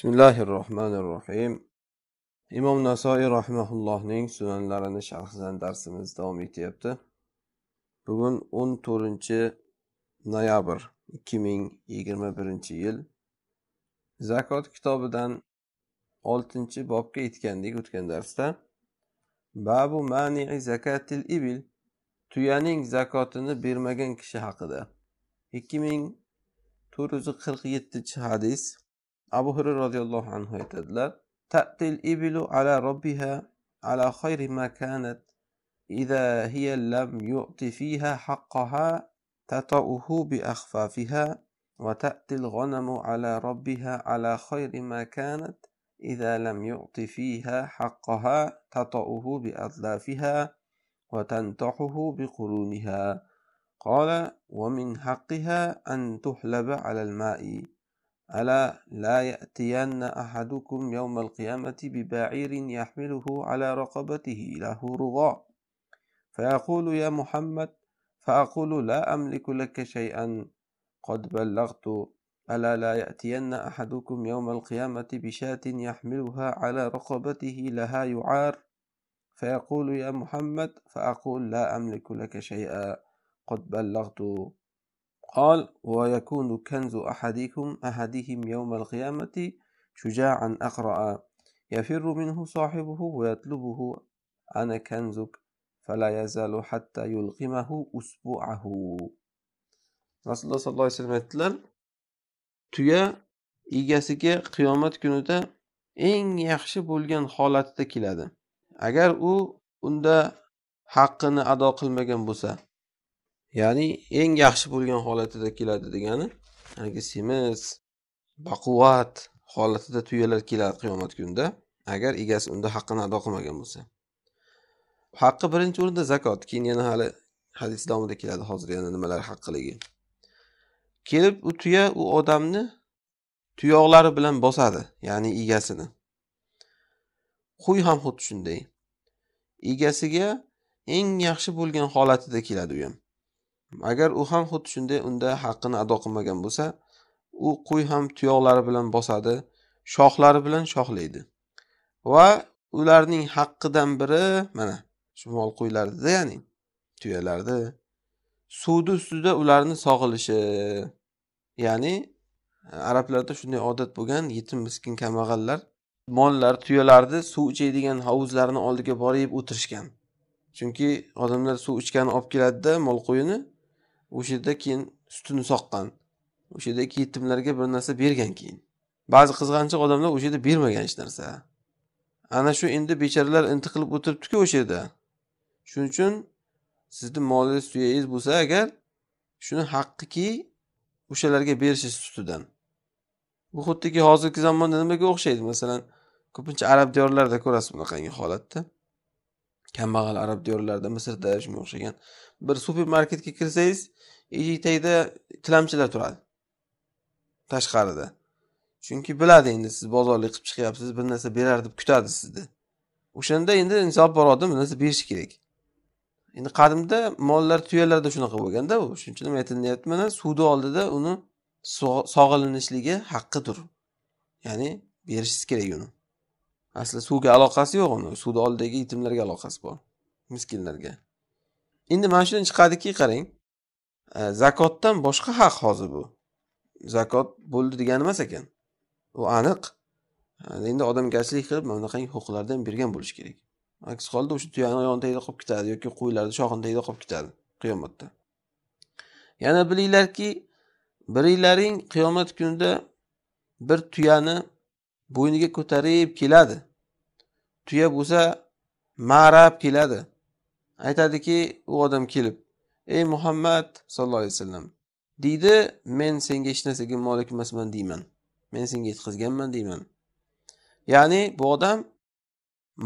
bismillahi rohmanir rohim imom nasoiy rahmaullohning sunanlarini sharhidan darsimiz davom etyapti bugun o'n to'rtinchi noyabr ikki ming yigirma birinchi yil zakot kitobidan oltinchi bobga yetgandik o'tgan darsda babu mani zakatil ibil tuyaning zakotini bermagan kishi haqida ikki ming to'rt yuz qirq yettinchi hadis أبو هريرة رضي الله عنه يتدلى تأتي الإبل على ربها على خير ما كانت إذا هي لم يؤت فيها حقها تطأه بأخفافها وتأتي الغنم على ربها على خير ما كانت إذا لم يعط فيها حقها تطأه بأطلافها وتنتحه بقرونها قال ومن حقها أن تحلب على الماء ألا لا يأتين أحدكم يوم القيامة ببعير يحمله على رقبته له رغاء فيقول يا محمد فأقول لا أملك لك شيئا قد بلغت ألا لا يأتين أحدكم يوم القيامة بشاة يحملها على رقبته لها يعار فيقول يا محمد فأقول لا أملك لك شيئا قد بلغت قال ويكون كنز أحدكم أحدهم يوم القيامة شجاعا أقرأ يفر منه صاحبه ويطلبه أنا كنزك فلا يزال حتى يلقمه أسبوعه rasululloh sollallohu alayhi vasallam aytdilar tuya egasiga qiyomat kunida eng yaxshi bo'lgan holatda keladi agar u unda haqqini ado qilmagan bo'lsa ya'ni eng yaxshi bo'lgan holatida keladi degani haligi semiz baquvvat holatida tuyalar keladi qiyomat kunida agar egasi unda haqqini ado qilmagan bo'lsa haqqi birinchi o'rinda zakot keyin yana hali hadis davomida keladi hozir yana nimalar haqqiligi kelib u tuya u odamni tuyoqlari bilan bosadi ya'ni egasini qo'y ham xuddi shunday egasiga eng yaxshi bo'lgan holatida keladi u ham agar u ham xuddi shunday unda haqqini ado qilmagan bo'lsa u qo'y ham tuyoqlari bilan bosadi shoxlari bilan shoxlaydi va ularning haqqidan biri mana shu mol qo'ylarida ya'ni tuyalarda suvni ustida ularni sog'ilishi ya'ni arablarda shunday odat bo'lgan yetim miskin kambag'allar mollar tuyalarni suv ichaydigan hovuzlarni oldiga borib o'tirishgan chunki odamlar suv ichgani olib keladida mol qo'yini o'sha yerda keyin sutini soqqan o'sha yerda yetimlarga bir narsa bergan keyin ba'zi qizg'anchiq odamlar o'sha yerda bermagan hech narsa ana shu endi bechoralar intiqilib o'tiribdiku o'sha yerda shuning uchun sizni molingiz tuyangiz bo'lsa agar shuni haqqiki o'shalarga berishingiz sutidan bu xuddiki hozirgi zamonda nimaga o'xshaydi masalan ko'pincha arab diyorlarida ko'rasiz bunaqangi holatni kambag'al arab diyorlarida misrda shunga o'xshagan bir supermarketga kirsangiz tagida tilamchilar turadi tashqarida chunki biladi endi siz bozorlik qilib chiqyapsiz bir narsa berar deb kutadi sizni o'shanda endi insof bor bir narsa berishi kerak endi qadimda mollar tuyalarda shunaqa bo'lganda u shuning uchun nima aytilyapti mana suvni oldida uni sog'ilinishligi haqqidir ya'ni berishingiz kerak uni asli suvga aloqasi yo'q uni suvni oldidagi yetimlarga aloqasi bor miskinlarga endi mana shundan chiqadiki qarang e, zakotdan boshqa haq hozir bu zakot bo'ldi degani emas ekan u aniq e, endi odamgarchilik qilib mana bunaqangi huquqlardan bergan bo'lishi kerak aks holda o'sha tuyani oyog'ini tagida qolib ketadi yoki qo'ylarni shoxini tagida qolib ketadi qiyomatda yana bilinglarki biringlaring qiyomat kunida bir tuyani bo'yniga ko'tarib keladi tuya bo'lsa marab keladi aytadiki u odam kelib ey muhammad sallallohu alayhi vasallam deydi men senga hech narsaga molik emasman deyman men senga yetkazganman deyman ya'ni bu odam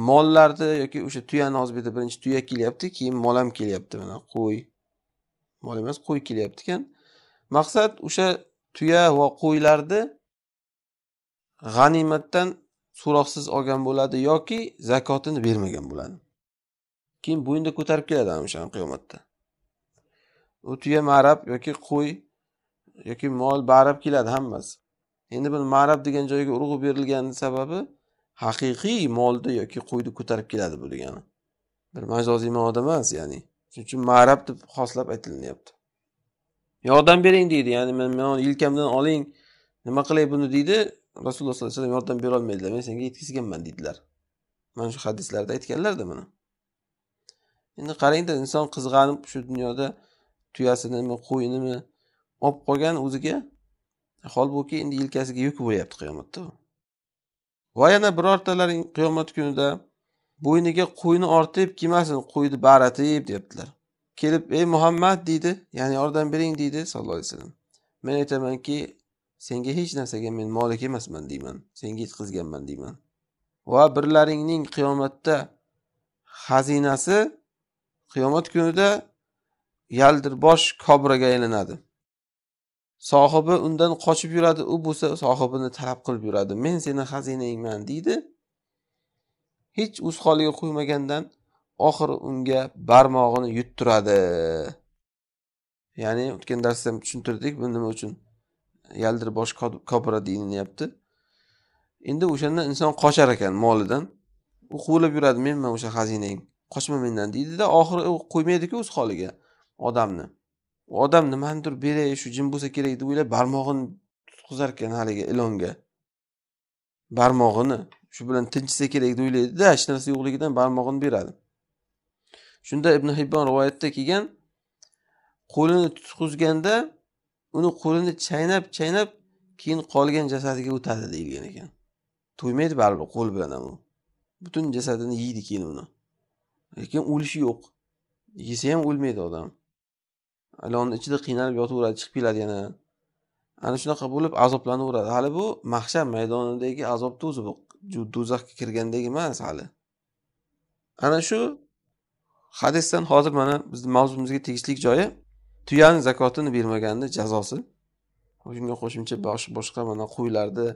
mollarni yoki o'sha tuyani hozir bu yerda birinchi tuya kelyapti keyin mol ham kelyapti mana qo'y mol emas qo'y kelyapti ekan maqsad o'sha tuya va qo'ylarni g'animatdan so'roqsiz olgan bo'ladi yoki zakotini bermagan bo'ladi keyin bo'yinda ko'tarib keladi ana o'shani qiyomatda u tuya marab yoki qo'y yoki mol barab keladi hammasi endi buni marab degan joyga urg'u berilgani sababi haqiqiy molni yoki qo'yni ko'tarib keladi bu degani bir majoziy ma'noda emas ya'ni shuning uchun marab deb xoslab aytilinyapti yordam bering deydi ya'ni men meni yelkamdan oling nima qilay buni deydi rasululloh sollallohu alayhi vasallam yordam berolmaydilar men senga yetkazganman deydilar mana shu hadislarda aytganlarda buni endi qarangda inson qizg'anib shu dunyoda tuyasinimi qo'yinimi olib qolgan o'ziga holbuki endi yelkasiga yuk bo'lyapti qiyomatda va yana birortalaring qiyomat kunida bo'yniga qo'yni ortib kelmasin qo'yni baratib deyaptilar kelib ey muhammad deydi ya'ni yordam bering deydi sallallohu alayhi vasallam men aytamanki senga hech narsaga men molik emasman deyman senga yetkazganman deyman va birlaringning qiyomatda xazinasi qiyomat kunida yaldirbosh kobraga aylanadi sohibi undan qochib yuradi u bo'lsa sohibini talab qilib yuradi men seni xazinangman deydi hech o'z holiga qo'ymagandan oxiri unga barmog'ini yuttiradi ya'ni o'tgan darsda ham tushuntirdik bu nima uchun yaldir bosh kobra deyinyapti endi o'shanda inson qochar ekan molidan u quvlab yuradi menman o'sha xazinang qochma mendan deydida oxiri u qo'ymaydiku o'z holiga odamni u odam nimanidir beray shu jin bo'lsa kerak deb o'ylab barmog'ini tutqizar ekan haligi ilonga barmog'ini shu bilan tinchisa kerak deb o'ylaydida hech narsa yo'qligidan barmog'ini beradi shunda ibn hibbon rivoyatda kelgan qo'lini tutqizganda uni qo'lini chaynab chaynab keyin qolgan jasadiga o'tadi deyilgan ekan to'ymaydi baribir qo'l bilan ham u butun jasadini yeydi keyin uni lekin o'lishi yo'q yesa ham o'lmaydi odam ilonni ichida qiynalib yotaveradi chiqib keladi yana ana shunaqa bo'lib azoblanaveradi hali bu mahshar maydonidagi azobni o'zi bu do'zaxga kirgandagi emas hali ana shu hadisdan hozir mana bizni mavzumizga tegishli joyi tuyani zakotini bermaganni jazosi shunga qo'shimcha boshqa mana qo'ylarni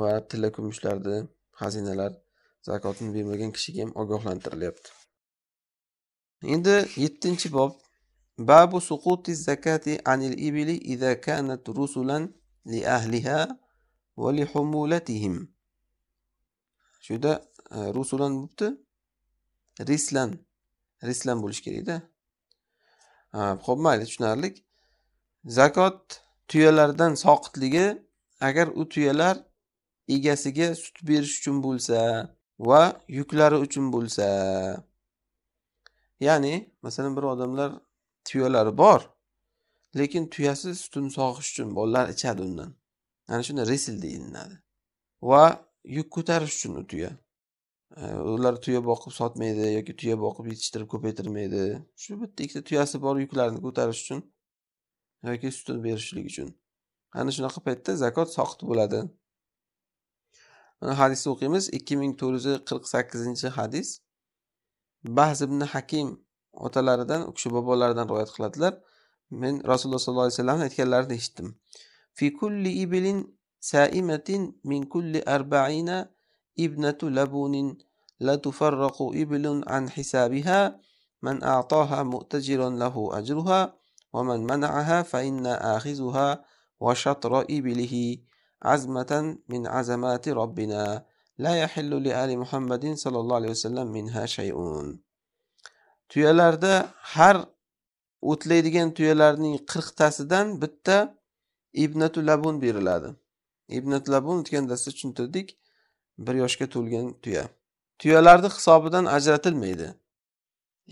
va tilla kumushlarni xazinalar zakotini bermagan kishiga ham ogohlantirilyapti endi yettinchi bob babu suquti zakati anil ibili idza kanat rusulan li ahliha va li humulatihim shuda e, rusulan bo'libdi rislan rislan bo'lishi kerakda ho'p mayli tushunarli zakot tuyalardan soqitligi agar u tuyalar egasiga sut berish uchun bo'lsa va yuklari uchun bo'lsa ya'ni masalan bir odamlar tuyalari bor lekin tuyasi sutini sog'ish uchun bolalar ichadi undan ana shunda risl deyiladi va yuk ko'tarish uchun u tuya ular tuya boqib sotmaydi yoki tuya boqib yetishtirib ko'paytirmaydi shu bitta ikkita tuyasi bor yuklarni ko'tarish uchun yoki sutini berishlik uchun ana shunaqa paytda zakot soqit bo'ladi hadisni o'qiymiz ikki ming to'rt yuz qirq sakkizinchi hadis bahz ibn hakim otalaridan u kishi bobolaridan rivoyat qiladilar men rasululloh sollallohu alayhi vasallamni aytganlarini eshitdim fi kulli ibilin saimatin min kulli arba'ina ابنة لبون لا تفرق إبل عن حسابها من أعطاها مؤتجر له أجرها ومن منعها فإن آخذها وشطر إبله عزمة من عزمات ربنا لا يحل لآل محمد صلى الله عليه وسلم منها شيء tuyalarda har o'tlaydigan tuyalarning qirqtasidan bitta ibnatu labun beriladi ibnat labun o'tgan darsda tushuntirdik bir yoshga to'lgan tuya tuyalarni hisobidan ajratilmaydi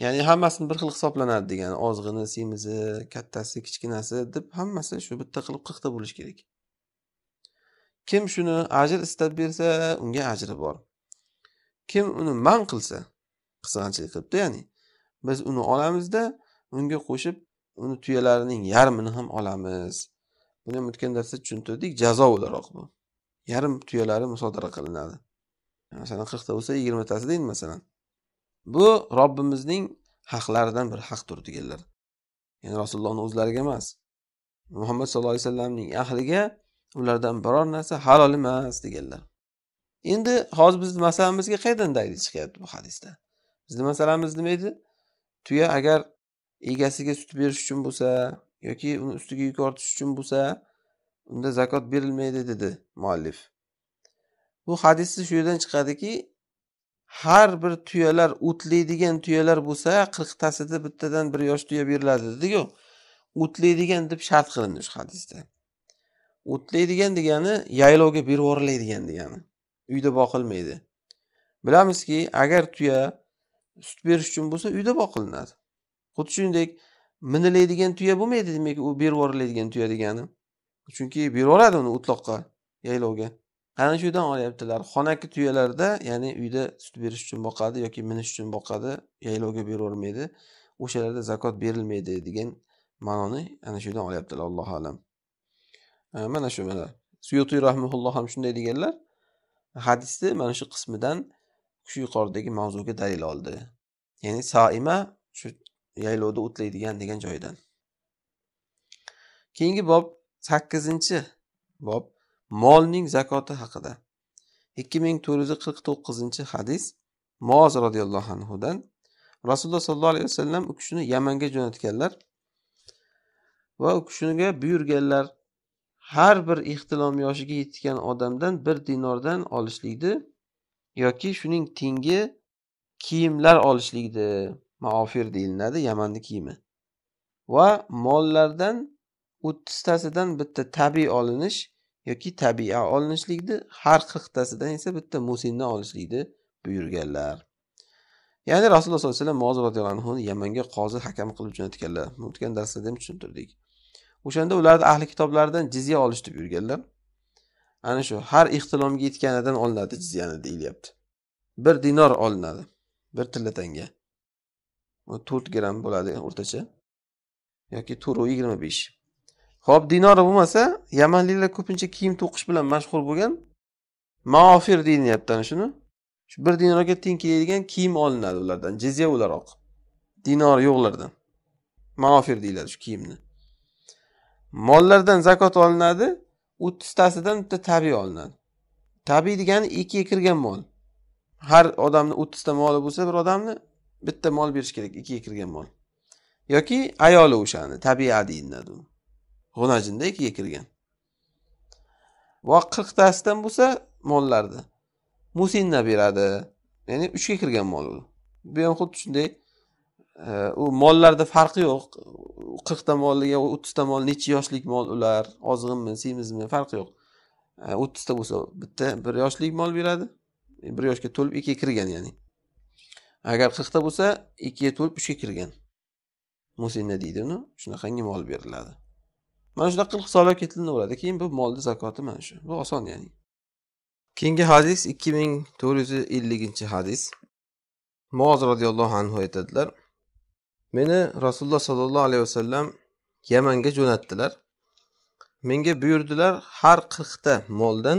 ya'ni hammasini bir xil hisoblanadi degani ozg'ini semizi kattasi kichkinasi deb hammasi shu bitta qilib qirqta bo'lishi kerak kim shuni ajr istab bersa unga ajri bor kim uni man qilsa qizg'anchilik qilibdi ya'ni biz uni olamizda unga qo'shib uni tuyalarining yarmini ham olamiz buni ham o'tgan darsda tushuntirdik jazo o'laroq bu yarim tuyalari musodara qilinadi masalan qirqta bo'lsa yigirmatasi deydi masalan bu robbimizning haqlaridan bir haqdir deganlar ya'ni rasulullohni o'zlariga emas muhammad sallallohu alayhi vasallamning ahliga ulardan biror narsa halol emas deganlar endi hozir bizni masalamizga qayerdan dalil chiqyapti bu hadisda bizni masalamiz nima edi tuya agar egasiga sut berish uchun bo'lsa yoki uni ustiga yuk ortish uchun bo'lsa unda zakot berilmaydi dedi muallif bu hadisni shu yerdan chiqadiki har bir tuyalar o'tlaydigan tuyalar bo'lsa qirqtasida bittadan bir yosh tuya beriladi dediku o'tlaydigan deb shart qilindi shu hadisda o'tlaydigan degani yaylovga berib yuboriladigan degani uyda boqilmaydi bilamizki agar tuya sut berish uchun bo'lsa uyda boqilinadi xuddi shuningdek miniladigan tuya bo'lmaydi demak u berib yuboriladigan tuya degani chunki beraveradi uni o'tloqqa yaylovga ana shu yerdan olyaptilar xonaki tuyalarda ya'ni uyda sut berish uchun boqadi yoki minish uchun boqadi yaylovga berolmaydi o'shalarda zakot berilmaydi degan ma'noni ana shu yerdan olyaptilar allohu alam mana shu mana suyuti rahmulloh ham shunday deganlar hadisni mana shu qismidan shu yuqoridagi mavzuga dalil oldi ya'ni saima shu yaylovda o'tlaydigan degan joyidan keyingi bob sakkizinchi bob molning zakoti haqida ikki ming to'rt yuz qirq to'qqizinchi hadis moz roziyallohu anhudan rasululloh sollallohu alayhi vasallam u kishini yamanga jo'natganlar va u kishiga buyurganlar har bir ehtilom yoshiga yetgan odamdan bir dinordan olishlikni yoki shuning tengi kiyimlar olishlikni maofir deyiladi yamanni kiyimi va mollardan o'ttiztasidan bitta tabiiy olinish yoki tabia olinishlikni har qirqtasidan esa bitta musinni olishlikni buyurganlar ya'ni rasululloh sollallohu alayhi vasallam moz roziyallohu anhuni yamanga qozi hakam qilib jo'natganlar o'tgan darslarda ham tushuntirdik o'shanda ularni ahli kitoblardan jizya olish deb yurganlar ana shu har ixtilomga yetganidan olinadi jizyani deyilyapti bir dinor olinadi bir tilla tanga to'rt gramm bo'ladi o'rtacha yoki to'rt yigirma besh ho'p dinora bo'lmasa yamanliklar ko'pincha kiyim to'qish bilan mashg'ul bo'lgan maofir deyilyapti ana shuni shu bir dinorga teng keladigan kiyim olinadi ulardan jizya o'laroq dinor yo'qlardan maofir deyiladi shu kiyimni mollardan zakot olinadi o'ttiztasidan bitta tabiiy olinadi tabiiy degani ikkiga kirgan mol har odamni o'ttizta moli bo'lsa bir odamni bitta mol berish kerak ikkiga kirgan mol yoki ayoli o'shani tabiiy deyiladi uni g'unajinda ikkiga kirgan va qirqtasidan bo'lsa mollarni musinna beradi ya'ni uchga kirgan mol u bu ham xuddi shunday e, u mollarda farqi yo'q qirqta molliga o'ttizta mol necha yoshlik mol ular ozg'inmi semizmi farqi yo'q e, o'ttizta bo'lsa bitta bir yoshlik mol beradi e, bir yoshga to'lib ikkiga kirgan ya'ni agar qirqta bo'lsa ikkiga to'lib uchga kirgan musinna deydi uni shunaqangi mol beriladi mana shunaqa qilib hisoblab ketilaveradi keyin bu molni zakoti mana shu bu oson ya'ni keyingi hadis ikki ming to'rt yuz elliginchi hadis muoz roziyallohu anhu aytadilar meni rasululloh sollallohu alayhi vasallam yamanga jo'natdilar menga buyurdilar har qirqta moldan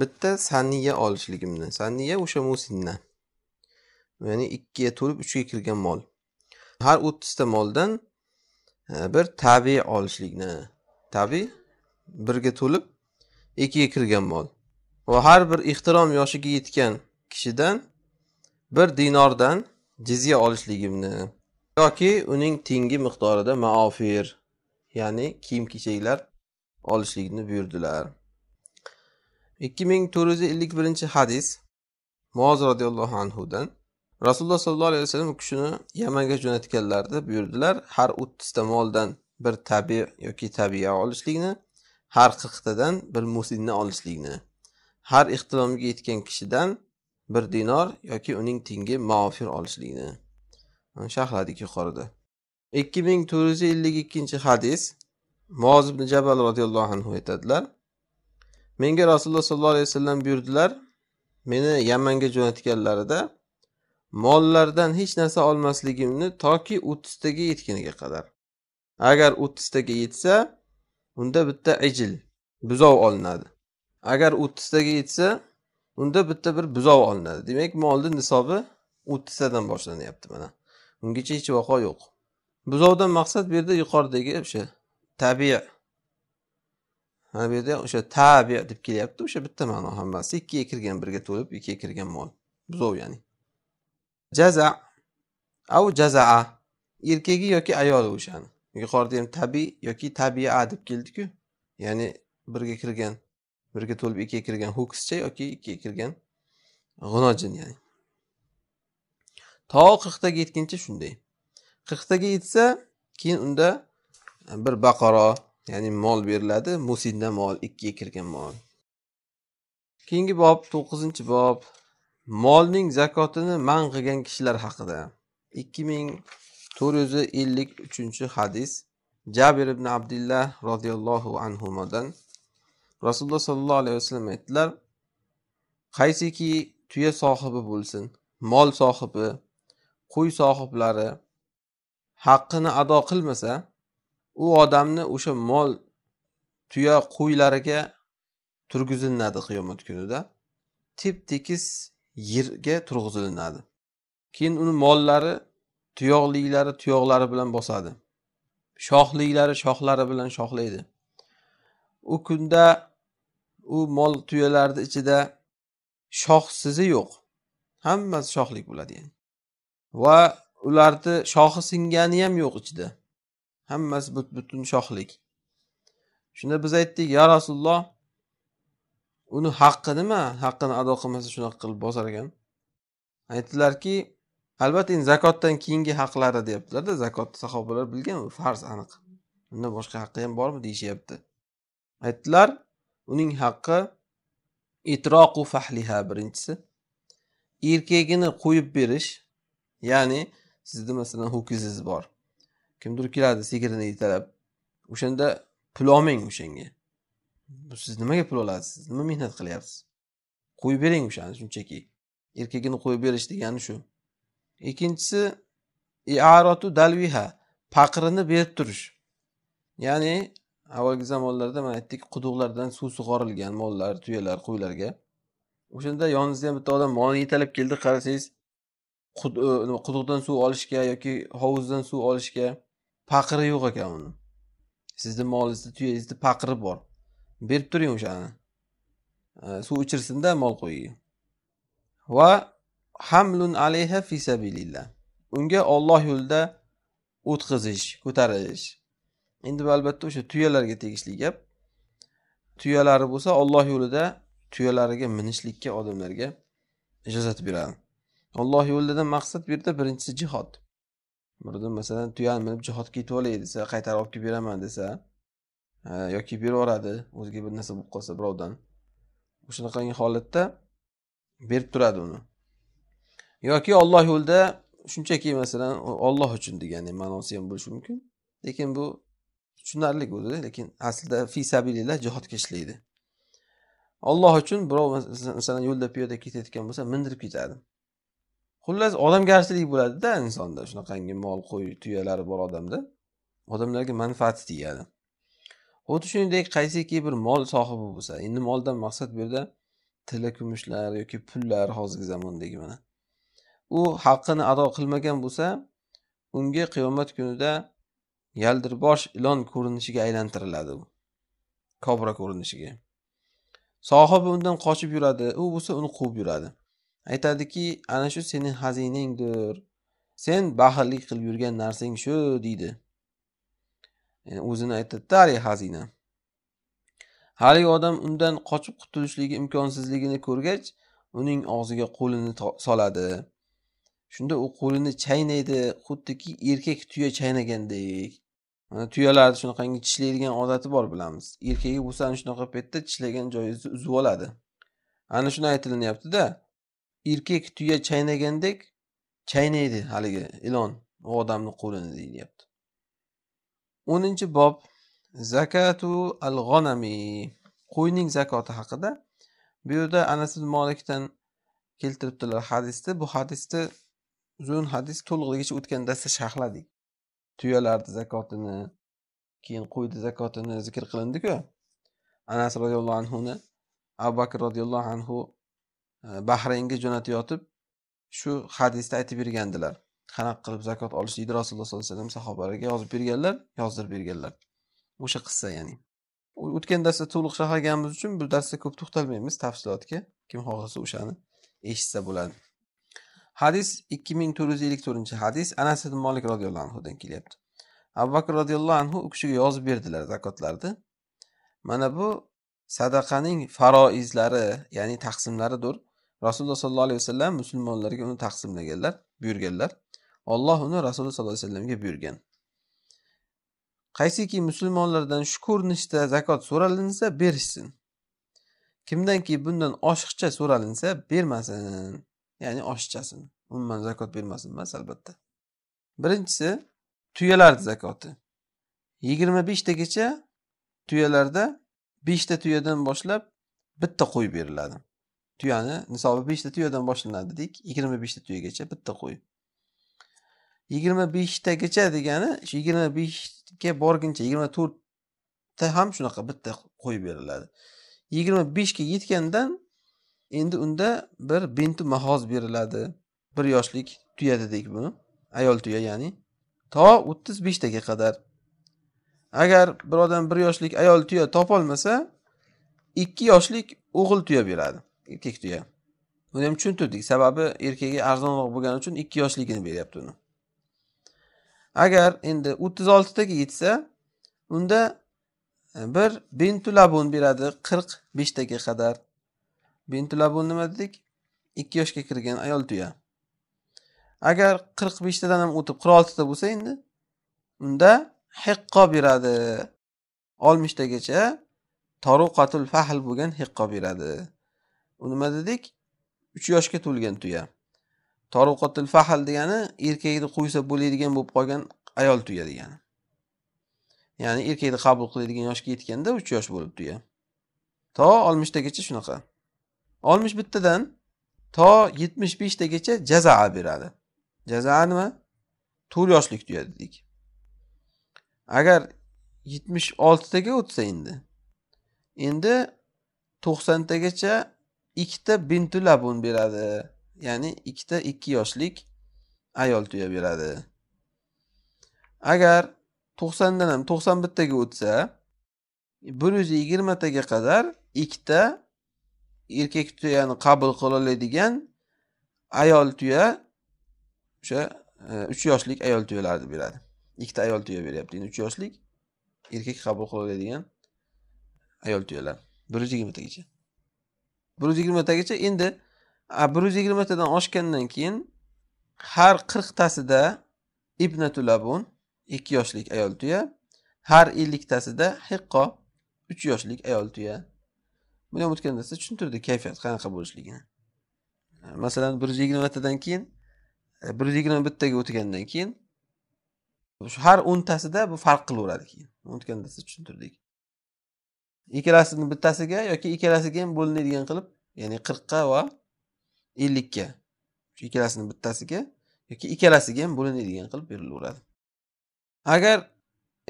bitta saniya olishligimni saniya o'sha musinna ya'ni ikkiga to'lib uchga kirgan mol har o'ttizta moldan bir tabiiy olishlikni tabiiy birga to'lib ikkiga kirgan mol va har bir ehtirom yoshiga yetgan kishidan bir dinordan jizya olishligimni yoki uning tengi miqdorida maofir ya'ni kiyim kechaklar olishlikni buyurdilar ikki ming to'rt yuz ellik birinchi hadis mooz roziyallohu anhudan rasululloh sollallohu alayhi vasallam u kishini yamanga jo'natganlarida buyurdilar har o'ttizta moldan bir tabi yoki tabiya olishlikni har qirqtadan bir musinni olishlikni har ixtilomga yetgan kishidan bir dinor yoki uning tengi maofir olishlikni sharhladik yuqorida ikki ming to'rt yuz ellik ikkinchi hadis mozib ibn jabal roziyallohu anhu aytadilar menga rasululloh sollallohu alayhi vasallam buyurdilar meni yamanga jo'natganlarida mollardan hech narsa olmasligimni toki o'ttiztaga yetguniga qadar agar o'ttiztaga yetsa unda bitta ijil buzov olinadi agar o'ttiztaga yetsa unda bitta bir buzov olinadi demak molni nisobi o'ttiztadan boshlanyapti mana ungacha hech vaqo yo'q buzovdan maqsad bu yerda yuqoridagi o'sha tabi mana bu yerda o'sha tabi deb kelyapti o'sha bitta ma'no hammasi ikkiga kirgan birga to'lib ikkiga kirgan mol buzov ya'ni jaza av jazaa erkagi yoki ayoli o'shani yuqorida ham tabiiy yoki tabia deb keldiku ya'ni birga kirgan birga to'lib ikkiga kirgan hukscha yoki ikkiga kirgan g'unojin ya'ni to qirqtaga yetguncha shunday qirqtaga yetsa keyin unda bir baqaro ya'ni mol beriladi musinda mol ikkiga kirgan mol keyingi bob to'qqizinchi bob molning zakotini man qilgan kishilar haqida ikki ming to'rt yuz ellik uchinchi hadis jabir ibn abdullah roziyallohu anhudan rasululloh sollallohu alayhi vasallam aytdilar qaysiki tuya sohibi bo'lsin mol sohibi qo'y sohiblari haqqini ado qilmasa u odamni o'sha mol tuya qo'ylariga turgizilnadi qiyomat kunida tep tekis yerga turg'izilinadi keyin uni mollari tuyoqliklari tuyoqlari bilan bosadi shohliklari shoxlari bilan shohlaydi u kunda u mol tuyalarni ichida shoxsizi yo'q hammasi shohlik bo'ladi yani. va ularni shoxi singani ham yo'q ichida hammasi butun shohlik shunda biz aytdik ya rasululloh uni haqqi nima haqqini ado qilmasa shunaqa qilib bosar ekan aytdilarki albatta endi zakotdan keyingi haqlari deyaptilarda zakotni sahobalar bilgan u farz aniq undan boshqa haqqi ham bormi deyishyapti aytdilar uning haqqi itroqu fahliha birinchisi erkagini qo'yib berish ya'ni sizni masalan ho'kizingiz bor kimdir keladi sigirini yetalab o'shanda pul olmang o'shanga siz nimaga pul olasiz nima mehnat qilyapsiz qo'yib bering o'shani shunchaki erkagini qo'yib berish degani shu ikkinchisi iarotu dalviha paqrini berib turish ya'ni avvalgi zamonlarda mana aytdik quduqlardan suv sug'orilgan mollar tuyalar qo'ylarga o'shanda ham bitta odam molni yetalab keldi qarasangiz e, quduqdan suv olishga yoki hovuzdan suv olishga paqiri yo'q ekan uni sizni molingizda tuyangizda paqiri bor berib turing o'shani suv ichirsinda mol qo'yiga va hamlun alayha fi sabilillah unga olloh yo'lida o'tqizish ko'tarish endi bu albatta o'sha tuyalarga tegishli gap tuyalari bo'lsa olloh yo'lida tuyalariga minishlikka odamlarga ijozat beradi olloh yo'lidan maqsad bu yerda birinchisi jihod birdan masalan tuyani minib jihodga ketib olay desa qaytarib olib kelib beraman desa yoki beraveradi o'ziga bir narsa bo'lib qolsa birovdan o'shanaqangi holatda berib turadi uni yoki olloh yo'lida shunchaki masalan olloh uchun degani ma'nosi ham bo'lishi mumkin lekin bu tushunarli o'zi lekin aslida fi sabilillah jihodga ishlaydi olloh uchun birov masalan yo'lda piyoda ketayotgan bo'lsa mindirib ketadi xullas odamgarchilik bo'ladida insonda shunaqangi mol qo'y tuyalari bor odamda odamlarga manfaati tegadi xuddi shuningdek qaysiki bir mol sohibi bo'lsa endi moldan maqsad bu yerda tilla kumushlar yoki pullar hozirgi zamondagi mana u haqqini ado qilmagan bo'lsa unga qiyomat kunida yaldirbosh ilon ko'rinishiga aylantiriladi u kobra ko'rinishiga sohibi undan qochib yuradi u bo'lsa uni quvib yuradi aytadiki ana shu sening xazinangdir sen baxillik qilib yurgan narsang shu deydi ya'ni o'zini aytadi xazina haligi odam undan qochib qutulishligi imkonsizligini ko'rgach uning og'ziga qo'lini soladi shunda u qo'lini chaynaydi xuddiki erkak tuya chaynagandek mana tuyalarni shunaqangi tishlaydigan odati bor bilamiz erkagi bo'lsa ana shunaqa paytda tishlagan joyini uzib oladi ana shuni aytilinyaptida erkak tuya chaynagandek chaynaydi haligi ilon u odamni qo'lini deyilyapti o'ninchi bob zakatu al g'onami qo'yning zakoti haqida bu yerda anas ibn molikdan keltiribdilar hadisni bu hadisni uzun hadis to'liqligicha o'tgan darsda sharhladik tuyalarni zakotini keyin qo'yni zakotini zikr qilindiku anas roziyallohu anhuni abu bakr roziyallohu anhu e, bahraynga jo'natayotib shu hadisni aytib bergandilar qanaqa qilib zakot olishlikni rasululloh sollallohu alayhi vasallam sahobalarga yozib berganlar yozdirib berganlar o'sha qissa ya'ni o'tgan darsda to'liq sharhlaganimiz uchun bu darsda ko'p to'xtalmaymiz tafsilotga kim xohlasa o'shani eshitsa bo'ladi hadis ikki ming to'rt yuz ellik to'rtinchi hadis anas ibn molik roziyallohu anhudan kelyapti abu bakr roziyallohu anhu u kishiga yozib berdilar zakotlarni mana bu sadaqaning faroizlari ya'ni taqsimlaridir rasululloh sollallohu alayhi vasallam musulmonlarga uni taqsimlaganlar buyurganlar olloh uni rasululloh sollallohu alayhi vasallamga buyurgan qaysiki musulmonlardan shu ko'rinishda zakot so'ralinsa berishsin kimdanki bundan oshiqcha so'ralinsa bermasin ya'ni oshiqchasini umuman zakot bermasin emas albatta birinchisi tuyalar zakoti yigirma beshtagacha tuyalarda beshta tuyadan boshlab bitta qo'y beriladi tuyani nisobi beshta tuyadan boshlanadi dedik yigirma beshta tuyagacha bitta qo'y yigirma beshtagacha degani shu yigirma beshga borguncha yigirma to'rtta ham shunaqa bitta qo'yib beriladi yigirma beshga yetgandan endi unda bir bintu mahoz beriladi bir yoshlik tuya dedik buni ayol tuya ya'ni to o'ttiz beshtaga qadar agar bir odam bir yoshlik ayol tuya topolmasa ikki yoshlik o'g'il tuya beradi erkak tuya buni ham tushuntirdik sababi erkagi arzonroq bo'lgani uchun ikki yoshligini beryapti uni agar endi o'ttiz oltitaga yetsa unda e, bir bintulabun beradi qirq beshtaga qadar bintulabun nima dedik ikki yoshga kirgan ayol tuya agar qirq beshtadan ham o'tib qirq oltita bo'lsa endi unda hiqqo beradi tagacha toruqatul fahl bo'lgan hiqqo beradi u nima dedik uch yoshga to'lgan tuya toruqotil fahl degani erkakni qo'ysa bo'ladigan bo'lib qolgan ayol tuya degani ya'ni erkakni qabul qiladigan yoshga yetganda uch yosh bo'lib tuya to oltmishtagacha shunaqa oltmish bittadan to yetmish beshtagacha jazaa beradi jazaa nima to'rt yoshlik tuya dedik agar yetmish oltitaga o'tsa endi endi to'qsontagacha ikkita bintulabun beradi ya'ni ikkita ikki yoshlik ayol tuya beradi agar to'qsondan ham to'qson bittaga o'tsa bir yuz yigirmataga qadar ikkita erkak tuyani qabul qilaoladigan ayol tuya o'sha e, uch yoshlik ayol tuyalarni beradi ikkita ayol tuya beryapti endi uch yoshlik erkak qabul qiloladigan ayol tuyalar bir yuz yigirmatagacha bir yuz yigirmatagacha endi bir yuz yigirmatadan oshgandan keyin har qirqtasida ibnatul abun ikki yoshlik ayol tuya har elliktasida hiqqo uch yoshlik ayol tuya buni ham o'tgan darsda tushuntirdik kayfiyat qanaqa bo'lishligini masalan bir yuz yigirmatadan keyin e, bir yuz yigirma bittaga o'tgandan keyin shu har o'ntasida bu farq qilaveradi keyin o'tgan darsda tushuntirdik ikkalasini bittasiga yoki ikkalasiga ham bo'linadigan qilib ya'ni qirqqa va ellikka shu ikkalasini bittasiga yoki ikkalasiga ham bo'linadigan qilib berilaveradi agar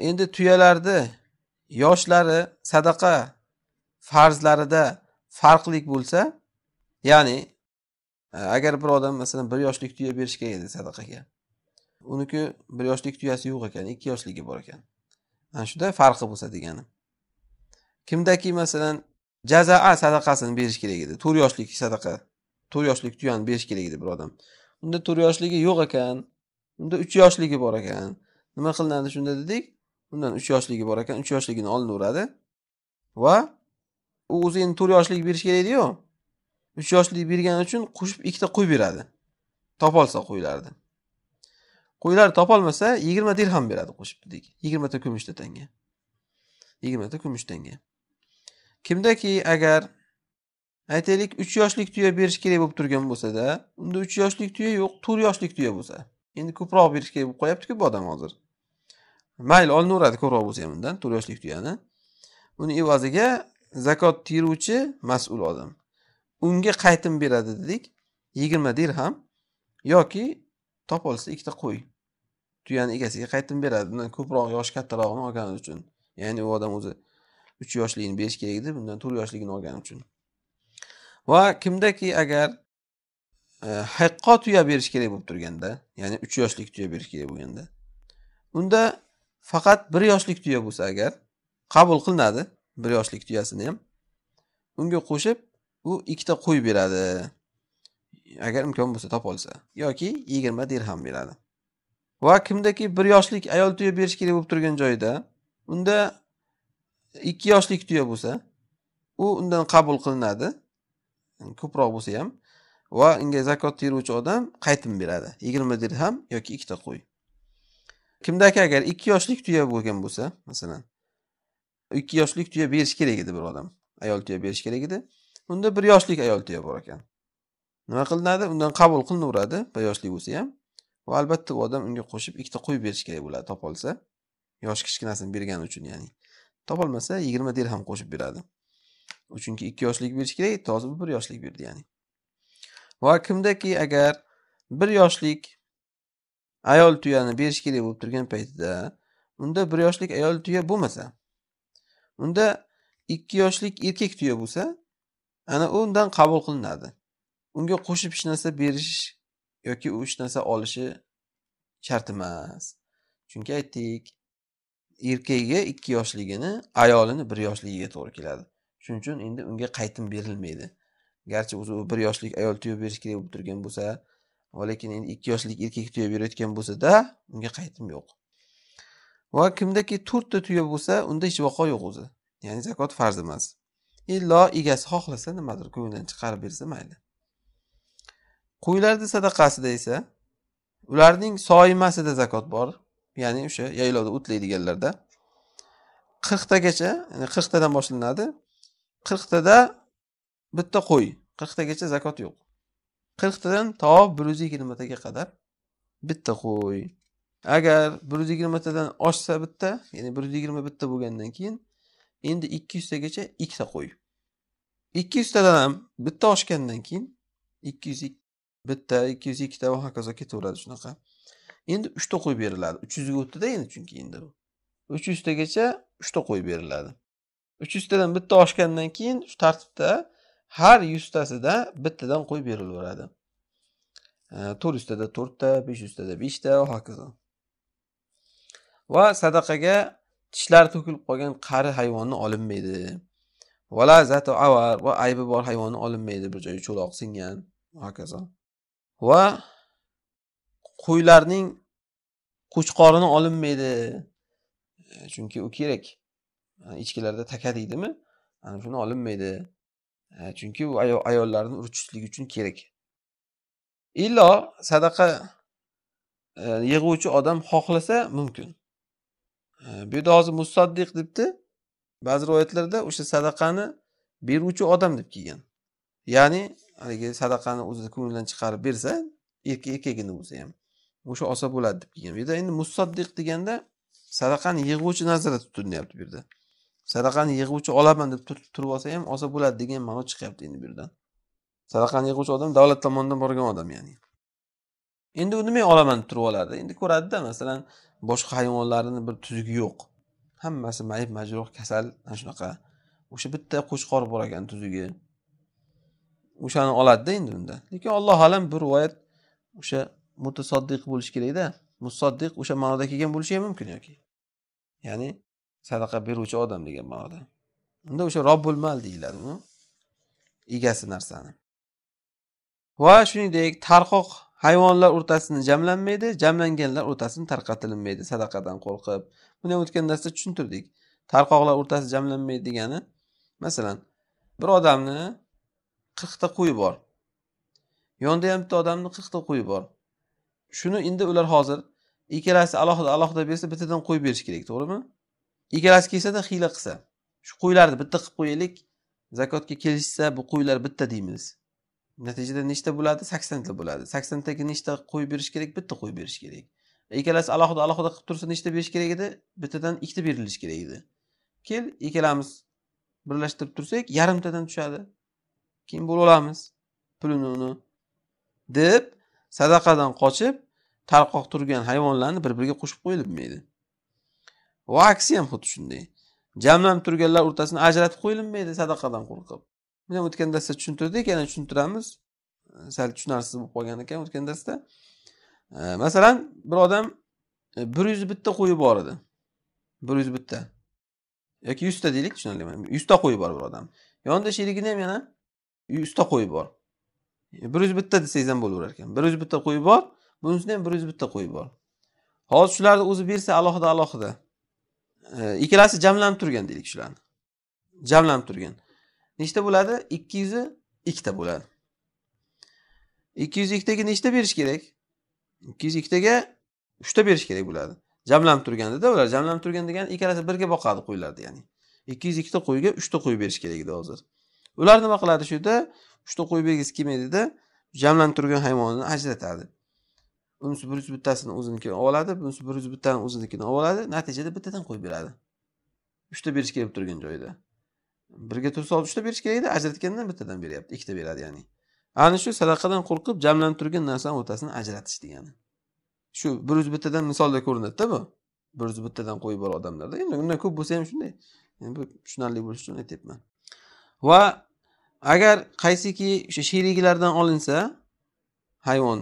endi tuyalarni yoshlari sadaqa farzlarida farqlik bo'lsa ya'ni e, agar bir odam masalan bir yoshlik tuya berish kerak edi sadaqaga uniki bir yoshlik tuyasi yo'q ekan ikki yoshligi bor ekan ana shunda farqi bo'lsa degani kimdaki masalan jazaa sadaqasini berish kerak edi to'rt yoshlik sadaqa to'rt yoshlik tuyani berish kerak edi bir odam unda to'rt yoshligi yo'q ekan unda uch yoshligi bor ekan nima qilinadi shunda dedik undan uch yoshligi bor ekan uch yoshligini olinaveradi va u o'zi endi to'rt yoshlik berish kerak ediyu uch yoshlik bergani uchun qo'shib ikkita qo'y beradi topolsa qo'ylarni qo'ylar topolmasa yigirma dirham beradi qo'shib dedik yigirmata kumushta tanga yigirmata kumush tanga kimdaki agar aytaylik uch yoshlik tuya berish kerak bo'lib turgan bo'lsada unda uch yoshlik tuya yo'q to'rt yoshlik tuya bo'lsa endi ko'proq berish kerak bo'lib qo'yaptiku bu odam hozir mayli olinaveradi ko'proq bo'lsa ham undan to'rt yoshlik tuyani uni evaziga zakot teruvchi mas'ul odam unga qaytim beradi dedik yigirma dirham yoki topolsa ikkita qo'y tuyani egasiga qaytim beradi undan ko'proq yoshi kattarog'ini olgani uchun ya'ni u odam o'zi uch yoshligini berish kerak edi bundan to'rt yoshligini olgani uchun va kimdaki agar e, haqqo tuya berish kerak bo'lib turganda ya'ni uch yoshlik tuya berish kerak bo'lganda unda faqat bir yoshlik tuya bo'lsa agar qabul qilinadi bir yoshlik tuyasini ham unga qo'shib u ikkita qo'y beradi agar imkon bo'lsa topa olsa yoki yigirma dirham beradi va kimdaki bir yoshlik ayol tuya berish kerak bo'lib turgan joyda unda ikki yoshlik tuya bo'lsa u undan qabul qilinadi ko'proq bo'lsa ham va unga zakot teruvchi odam qaytim beradi yigirma dirham yoki ikkita qo'y kimdaki agar ikki yoshlik tuya bo'lgan bo'lsa masalan ikki yoshlik tuya berish kerak edi bir odam ayol tuya berish kerak edi unda bir yoshlik ayol tuya bor ekan nima qilinadi undan qabul qilinaveradi bir yoshlik bo'lsa ham va albatta u odam unga qo'shib ikkita qo'y berish kerak bo'ladi topolsa yosh kichkinasini bergani uchun ya'ni topolmasa yigirma dirham qo'shib beradi chunki ikki yoshlik berish kerak hozir bir yoshlik berdi ya'ni va kimdaki agar bir yoshlik ayol tuyani berish kerak bo'lib turgan paytida unda bir yoshlik ayol tuya bo'lmasa unda ikki yoshlik erkak tuya bo'lsa ana undan qabul qilinadi unga qo'shib hech narsa berish yoki u hech narsa olishi shart emas chunki aytdik erkagiga ikki yoshligini ayolini bir yoshligiga to'g'ri keladi shuning uchun endi unga qaytim berilmaydi garchi o'zi bir yoshlik ayol tuya berish kerak bo'lib turgan bo'lsa lekin endi ikki yoshlik erkak tuya berayotgan bo'lsada unga qaytim yo'q va kimdaki to'rtta tuya bo'lsa unda hech vaqo yo'q o'zi ya'ni zakot farz emas illo egasi xohlasa nimadir ko'nglidan chiqarib bersa mayli qo'ylarni sadaqasida esa ularning soyimasida zakot bor ya'ni o'sha yaylovda o'tlaydiganlarda qirqtagacha ya'ni qirqtadan boshlanadi qirqtada bitta qo'y qirqtagacha zakot yo'q qirqtadan to bir yuz yigirmataga qadar bitta qo'y agar bir yuz yigirmatadan oshsa bitta ya'ni bir yuz yigirma bitta bo'lgandan keyin endi ikki yuztagacha ikkita qo'y ikki yuztadan ham bitta oshgandan keyin ikki yuz bitta ikki yuz ikkita va hokazo ketaveradi shunaqa endi uchta qo'y beriladi uch yuzga o'tdida endi chunki endi uch yuztagacha uchta qo'y beriladi uch yuztadan bitta oshgandan keyin shu tartibda har yuztasida bittadan qo'yib berilaveradi to'rt yuztada to'rtta besh yuztada beshta va hokazo va sadaqaga tishlari to'kilib qolgan qari hayvonni olinmaydi vala zatu avar va aybi bor hayvonni olinmaydi bir joyi cho'loq singan va hokazo va qo'ylarning qo'chqorini olinmaydi chunki u kerak ichkilarda taka deydimi ana shuni olinmaydi chunki e, u ayollarni urchitishlik uchun kerak illo sadaqa e, yig'uvchi odam xohlasa mumkin e, bu yerda hozir musaddiq debdi ba'zi rivoyatlarda o'sha sadaqani beruvchi odam deb kelgan ya'ni haligi sadaqani o'zini ko'nglidan chiqarib bersa erkagini bo'lsa ham o'sha olsa bo'ladi deb kelgan bu yerda endi musaddiq deganda sadaqani yig'uvchi nazarda tutilyapti bu yerda sadaqani yig'uvchi olaman deb turib olsa ham olsa bo'ladi degan ma'no chiqyapti endi bu yerdan sadaqani yig'uvchi odam davlat tomonidan borgan odam ya'ni endi u nimaga olaman deb turib oladi endi ko'radida masalan boshqa hayvonlarni bir tuzugi yo'q hammasi mayib majruh kasal ana shunaqa o'sha bitta qo'chqor bor ekan tuzugi o'shani oladida endi unda lekin alloh alam bu rivoyat o'sha mutasaddiq bo'lishi kerakda musaddiq o'sha ma'noda kelgan bo'lishi ham mumkin yoki ya'ni sadaqa beruvchi odam degan ma'noda unda o'sha robbul mal deyiladi u egasi narsani va shuningdek tarqoq hayvonlar o'rtasini jamlanmaydi jamlanganlar o'rtasini tarqatilinmaydi sadaqadan qo'rqib buni o'tgan darsda tushuntirdik tarqoqlar o'rtasi jamlanmaydi degani masalan bir odamni qirqta qo'yi bor yonida ham bitta odamni qirqta qo'yi bor shuni endi ular hozir ikkalasi alohida alohida bersa bittadan qo'y berish kerak to'g'rimi ikkalasi kelsada hiyla qilsa shu qo'ylarni bitta qilib qo'yaylik zakotga kelishsa bu qo'ylar bitta deymiz natijada nechta bo'ladi saksonta bo'ladi saksontaga nechta qo'y berish kerak bitta qo'y berish kerak ikkalasi alohida alohida qilib tursa nechta berish kerak edi bittadan ikkita berilishi kerak edi kel ikkalamiz birlashtirib tursak yarimtadan tushadi keyin bo'lib olamiz pulini uni deb sadaqadan qochib tarqoq turgan hayvonlarni bir biriga qo'shib qo'yilmaydi va aksi ham xuddi shunday jamlanib turganlar o'rtasini ajratib qo'yilinmaydi sadaqadan qo'rqib ham o'tgan darsda tushuntirdik yana tushuntiramiz sal tushunarsiz bo'lib qolgan ekan o'tgan darsda masalan bir odam e, bir yuz bitta qo'yi bor edi bir yuz bitta yoki yuzta deylik tushunarlimi yuzta qo'yi bor bir odam yonida sherigini ham yana yuzta qo'yi bor e, bir yuz bitta desangiz ham bo'laverar ekan bir yuz bitta qo'yi bor bunisini ham bir yuz bitta qo'yi bor hozir shularni o'zi bersa alohida alohida ikkalasi jamlanib turgan deylik shularni jamlanib turgan nechta bo'ladi ikki yuz ikkita bo'ladi ikki yuz ikkitaga nechta berish kerak ikki yuz ikkitaga uchta berish kerak bo'ladi jamlanib turgandida ular jamlanib turgan degani ikkalasi birga boqadi qo'ylarni ya'ni ikki yuz ikkita qo'yga uchta qo'y berish kerak edi hozir ular nima qiladi shu yerda uchta qo'y bergisi kelmaydida jamlanib turgan hayvonni ajratadi unisi bir yuz bittasini o'zinikini olib oladi bunisi bir yuz bittani o'zinikini olib oladi natijada bittadan qo'yib beradi uchta berish kelib turgan joyda birga tursa olib uchta berish kerak edi ajratgandan bittadan beryapti ikkita beradi ya'ni ana shu sadaqadan qo'rqib jamlanib turgan narsani o'rtasini ajratish degani shu bir yuz bittadan misolda ko'rinadida bu bir yuz bittadan qo'yib bor odamlarda endi undan ko'p bo'lsa ham shunday yani bu tushunarli bo'lishi uchun aytyapman va agar qaysiki o'sha sheriklardan olinsa hayvon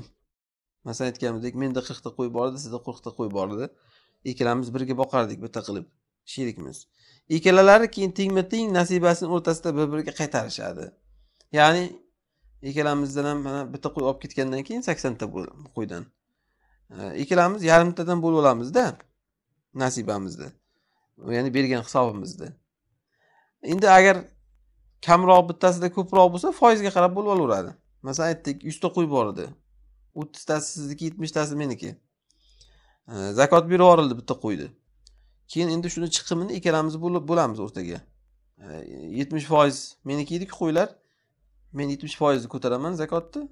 masalan aytganimizdek menda qirqta qo'y bor edi sizda qirqta qo'y bor edi ikkalamiz birga boqardik bitta qilib sherikmiz ikkalalari keyin tengma teng nasibasini o'rtasida bir biriga qaytarishadi ya'ni ikkalamizdan ham mana bitta qo'y olib ketgandan keyin saksonta qo'ydan ikkalamiz yarimtadan bo'lib olamizda nasibamizni ya'ni bergan hisobimizni endi agar kamroq bittasida ko'proq bo'lsa foizga qarab bo'lib olaveradi masalan aytdik yuzta qo'y bor edi o'ttiztasi sizniki yetmishtasi meniki zakot berib yuborildi bitta qo'yni keyin endi shuni chiqimini ikkalamiz bo'lamiz o'rtaga yetmish foiz meniki ediku qo'ylar men yetmish foizni ko'taraman zakotni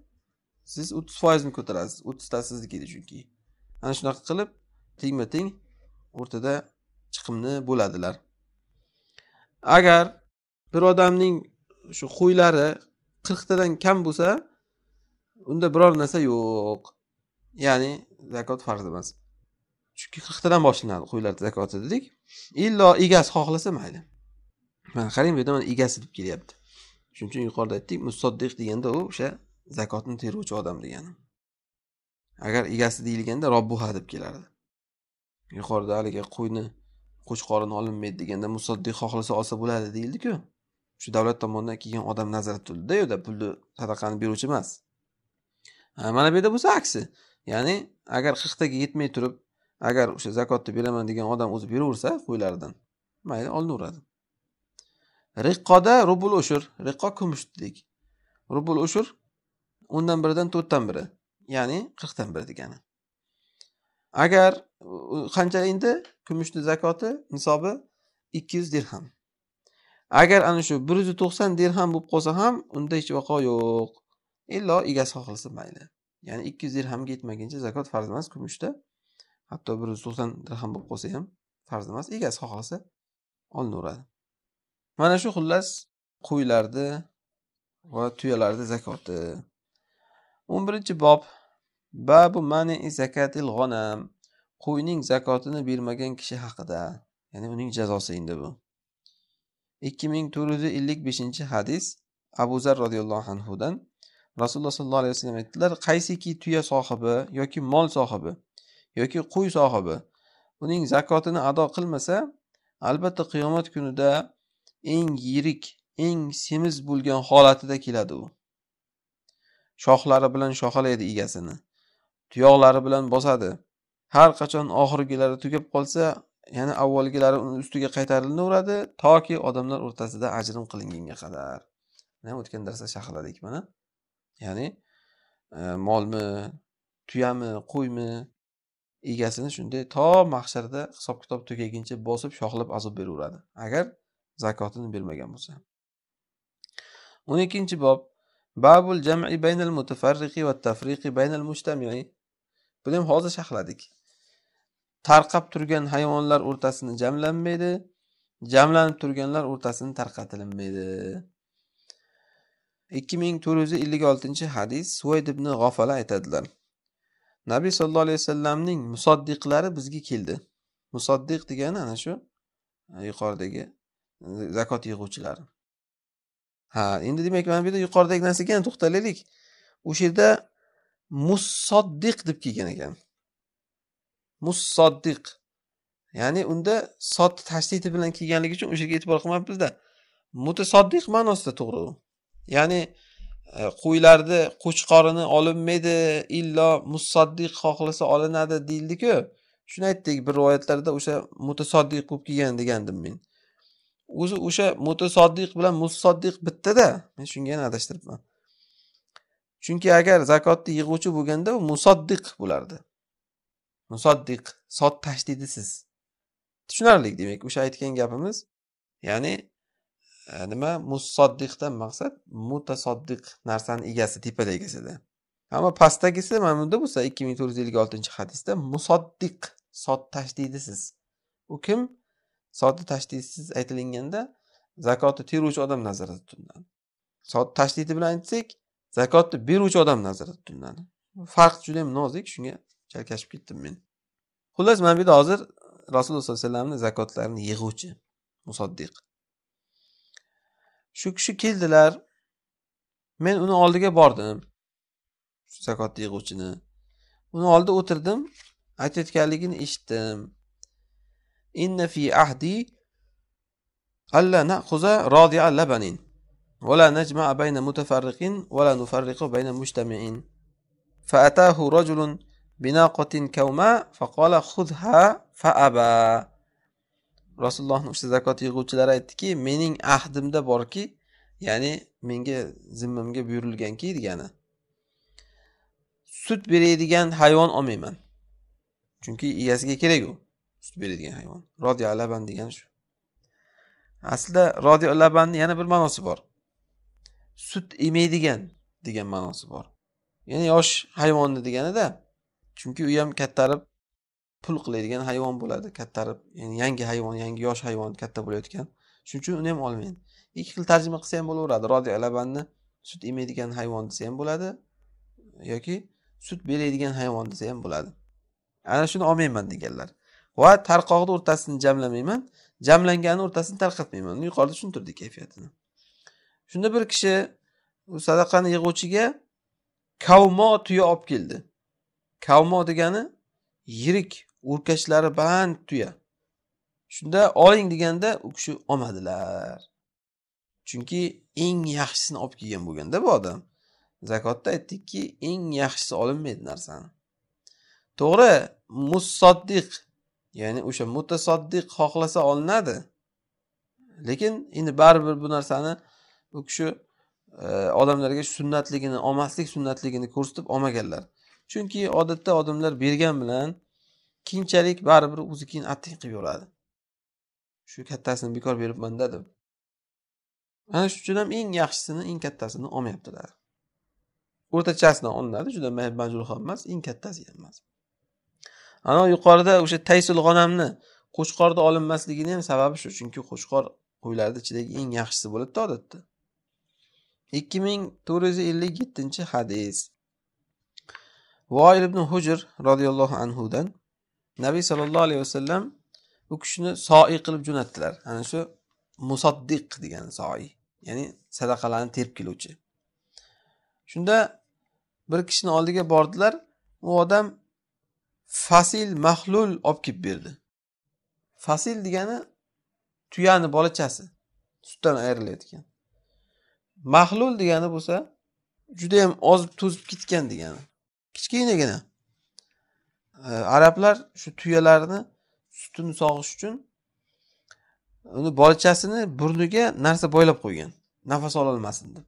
siz o'ttiz foizni ko'tarasiz o'ttiztasi sizniki edi chunki ana shunaqa qilib tengma teng o'rtada chiqimni bo'ladilar agar bir odamning shu qo'ylari qirqtadan kam bo'lsa unda biror narsa yo'q ya'ni zakot farz emas chunki qirqtadan boshlanadi qo'ylar zakoti dedik illo egasi xohlasa mayli mana qarang bu yerda mana egasi deb kelyapti shuning uchun yuqorida aytdik musoddiq deganda u o'sha zakotni teruvchi odam degani agar egasi deyilganda robbuha deb kelardi yuqorida haligi qo'yni qo'chqorini olinmaydi deganda musoddiq xohlasa olsa bo'ladi deyildiku shu davlat tomonidan kelgan odam nazarda tutildi u yerda pulni sadaqani beruvchi emas mana bu yerda bo'lsa aksi ya'ni agar qirqtaga yetmay turib agar o'sha zakotni beraman degan odam o'zi beraversa qo'ylaridan mayli olinaveradi riqqoda rubul ushur riqqo dedik rubul ushur o'ndan biridan to'rtdan biri ya'ni qirqdan biri degani agar qancha endi kumushni zakoti nisobi ikki yuz dirham agar ana shu bir yuz to'qson dirham bo'lib qolsa ham unda hech vaqo yo'q illo egasi xohlasa mayli ya'ni ikki yuz dirhamga yetmaguncha zakot farz emas kumushda hatto bir yuz to'qson dirham bo'lib qolsa ham farz emas egasi xohlasa olinaveradi mana shu xullas qo'ylarni va tuyalarni zakoti o'n birinchi bob babu mani zakatil g'onam qo'yning zakotini bermagan kishi haqida ya'ni uning jazosi endi bu ikki ming to'rt yuz ellik beshinchi hadis abu zar roziyallohu anhudan rasululloh sollallohu alayhi vasallam aytdilar qaysiki tuya sohibi yoki mol sohibi yoki qo'y sohibi uning zakotini ado qilmasa albatta qiyomat kunida eng yirik eng semiz bo'lgan holatida keladi u shoxlari bilan shoxalaydi egasini tuyoqlari bilan bosadi har qachon oxirgilari tugab qolsa yana avvalgilari uni ustiga qaytarilaveradi toki odamlar o'rtasida ajrim qilingunga qadar o'tgan darsda sharhladik mana ya'ni e, molmi tuyami qo'ymi egasini shunday to mahsharda hisob kitob tugaguncha bosib shoxlab azob beraveradi agar zakotini bermagan bo'lsa o'n ikkinchi bob babul jam'i baynal mutafarriqi va tafriqi baynal mujtamii buni ham hozir sharhladik tarqab turgan hayvonlar o'rtasini jamlanmaydi jamlanib turganlar o'rtasini tarqatilinmaydi ikki ming to'rt yuz ellik oltinchi hadis suvayd ibn g'ofala aytadilar nabiy sallallohu alayhi vasallamning musoddiqlari bizga keldi musoddiq degani ana shu e, yuqoridagi e, zakot yig'uvchilar ha endi demak mana bu yerda yuqoridagi narsaga yana to'xtalaylik o'sha yerda musoddiq deb kelgan ekan musoddiq ya'ni unda sot tashdidi bilan kelganligi uchun o'sha yerga e'tibor qilmabmizda mutasoddiq ma'nosida to'g'ri u ya'ni e, qo'ylarni qo'chqorini olinmaydi illo musaddiq xohlasa olinadi deyildiku shuni aytdik bir rivoyatlarda o'sha mutasoddiq bo'lib kelgan degandim men o'zi o'sha mutasoddiq bilan musaddiq bittada men shunga yana adashtiribman chunki agar zakotni yig'uvchi bo'lganda u musaddiq bo'lardi musaddiq sod tashdidisiz tushunarli demak o'sha aytgan gapimiz ya'ni Э, nima musoddiqdan maqsad mutasoddiq narsani egasi tepada egasida ammo pastdagisi mana bunda bo'lsa ikki ming to'rt yuz ellik oltinchi hadisda musaddiq sod tashdidisiz u kim sodni tashdidsiz aytilinganda zakotni teruvchi odam nazarda tutiladi sod tashdidi bilan aytsak zakotni beruvchi odam nazarda tutiladi farq juda yam nozik shunga chalkashib ketdim men xullas mana bu yerda hozir rasululloh sollallohu alayhi vasallamni zakotlarini yig'uvchi musoddiq shu kishi keldilar men uni oldiga bordim shu zakotni yig'uvchini uni oldida o'tirdim aytayotganligini eshitdim inna fi ahdi alla na'khuza rodi'a labanin ولا نجمع بين متفرق ولا نفرق بين مجتمعين فأتاه رجل بناقة كوماء فقال خذها فأبى rasulullohni o'sha zakot yig'uvchilari aytdiki mening ahdimda borki ya'ni menga zimmamga buyurilganki degani sut beradigan hayvon olmayman chunki egasiga kerak u sut beradigan hayvon rodiya laban degani shu aslida rodiya labanni yana bir ma'nosi bor sut emaydigan degan ma'nosi bor ya'ni yosh hayvonni deganida chunki u ham kattarib pul qiladigan hayvon bo'ladi kattarib ya'ni yangi hayvon yangi yosh hayvon katta bo'layotgan shuning uchun uni ham olmang ikki xil tarjima qilsa ham bo'laveradi rodi alabanni sut emaydigan hayvon desa ham bo'ladi yoki sut beradigan hayvon desa ham bo'ladi ana shuni olmayman deganlar va tarqoqni o'rtasini jamlamayman jamlangani o'rtasini tarqatmayman uni yuqorida tushuntirdik kayfiyatini shunda bir kishi sadaqani yig'uvchiga kavmo tuya olib keldi kavmo degani yirik o'rkachlari band tuya shunda oling deganda u kishi olmadilar chunki eng yaxshisini olib kelgan bo'lganda bu odam zakotda aytdikki eng yaxshisi olinmaydi narsani to'g'ri mussoddiq ya'ni o'sha mutasoddiq xohlasa olinadi lekin endi baribir bu narsani u kishi e, odamlarga sunnatligini olmaslik sunnatligini ko'rsatib olmaganlar chunki odatda odamlar bergan bilan keyinchalik baribir o'zi keyin atting qilib yuboradi shu kattasini bekor beribmanda deb mana shu uchun ham eng yaxshisini eng kattasini olmayaptilar o'rtachasini olinadi juda majbur ham emas eng kattasi ham emas ana yuqorida o'sha taysul g'onamni qo'chqorni olinmasligini ham sababi shu chunki qo'chqor qo'ylarni ichidagi eng yaxshisi bo'ladida odatda ikki ming to'rt yuz ellik yettinchi hadis voil ibn hujr roziyallohu anhudan nabiy sollallohu alayhi vasallam u kishini soiy qilib jo'natdilar ana yani shu musaddiq degan soiy ya'ni sadaqalarni terib keluvchi shunda bir kishini oldiga bordilar u odam fasil mahlul olib kelib berdi fasil degani tuyani bolachasi sutdan ayrilayotgan mahlul degani bo'lsa judayam ozib to'zib ketgan degani kichkinagina arablar shu tuyalarni sutini sog'ish uchun uni bolchasini burniga narsa boylab qo'ygan nafas ololmasin deb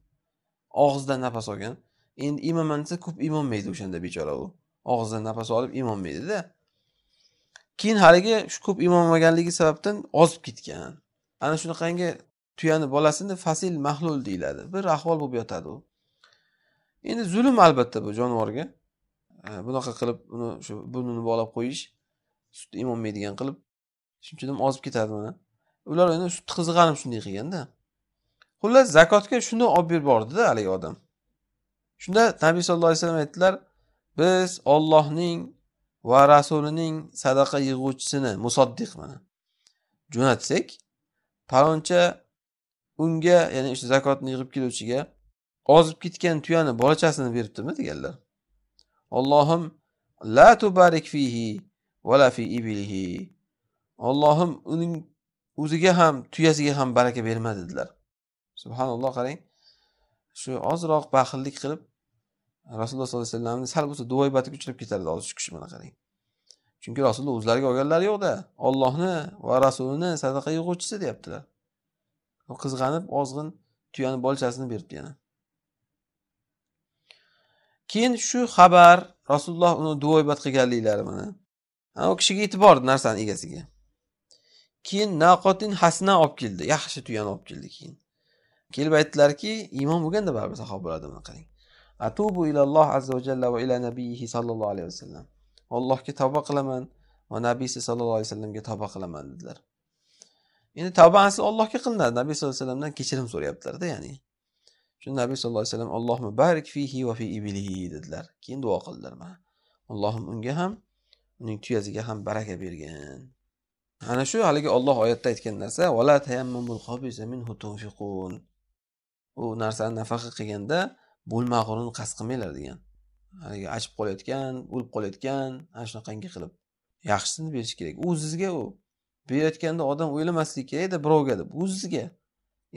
og'izdan nafas olgan endi imaman desa ko'p imolmaydi o'shanda bechora u og'izdan nafas olib imolmaydida keyin haligi shu ko'p imolmaganligi sababdan ozib ketgan ana shunaqangi tuyani bolasini fasil mahlul deyiladi bir ahvol bo'lib yotadi u endi zulm albatta bu jonivorga bunaqa qilib uni shu burnini bog'lab qo'yish sutni emolmaydigan qilib shuning uchun ozib ketadi mana ular endi sutni qiziqarib shunday qilganda xullas zakotga shuni olib berib bordida haligi odam shunda nabiy sallallohu alayhi vasallam aytdilar biz ollohning va rasulining sadaqa yig'uvchisini musaddiq mana jo'natsak paloncha unga ya'ni o'sha zakotni yig'ib keluvchiga ozib ketgan tuyani bolachasini beribdimi deganlar Allohim la tubarik fihi va la fi iblihi. Allohim uning o'ziga ham, tuyasiga ham baraka berma dedilar. Subhanalloh qarang. Shu ozroq baxillik qilib Rasululloh sollallohu alayhi vasallamni sal bo'lsa duoibatiga uchrab ketardi hozir shu kishi mana qarang. Chunki Rasululloh o'zlariga olganlari yo'qda. Allohni va Rasulini sadaqa yig'uvchisi deyaptilar. qizg'anib ozg'in tuyani bolchasini beribdi yana. keyin shu xabar rasululloh uni duoibat qilganliklari mana u kishiga bordi narsani egasiga keyin naqotin hasna olib keldi yaxshi tuyani olib keldi keyin kelib aytdilarki iymon bo'lganda baribir bo'ladi buni qarang atubu ilalloh azza va va ila nabiyhi sallallohu alayhi vasallam allohga tavba qilaman va nabiysi sallallohu alayhi vasallamga tavba qilaman dedilar endi asli allohga qilinadi nabiy sallallohu alayhi vasallamdan kechirim so'rayaptilarda ya'ni shunda nabiy sallallohu alayhi vasallam barik fihi va fi ibilihi dedilar keyin duo qildilar mana allohim unga ham uning tuyasiga ham baraka bergin ana shu haligi olloh oyatda aytgan narsa vala tunfiqun u narsani nafaqa qilganda bo'lmag'urini qasd qilmanglar degan haligi achib qolayotgan o'lib qolayotgan ana shunaqangi qilib yaxshisini berish kerak o'zizga u berayotganda odam o'ylamasligi kerakda birovga deb o'zizga